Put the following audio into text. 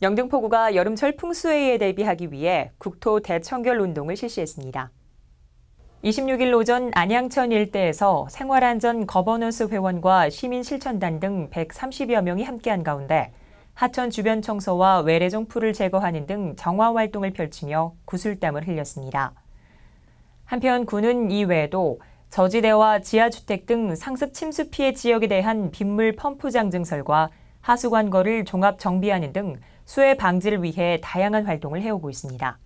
영등포구가 여름철 풍수해에 대비하기 위해 국토 대청결 운동을 실시했습니다. 26일 오전 안양천 일대에서 생활안전 거버넌스 회원과 시민실천단 등 130여 명이 함께한 가운데 하천 주변 청소와 외래종풀을 제거하는 등 정화 활동을 펼치며 구슬땀을 흘렸습니다. 한편 군은 이외에도 저지대와 지하주택 등 상습 침수 피해 지역에 대한 빗물 펌프장 증설과 하수관거를 종합 정비하는 등 수해 방지를 위해 다양한 활동을 해오고 있습니다.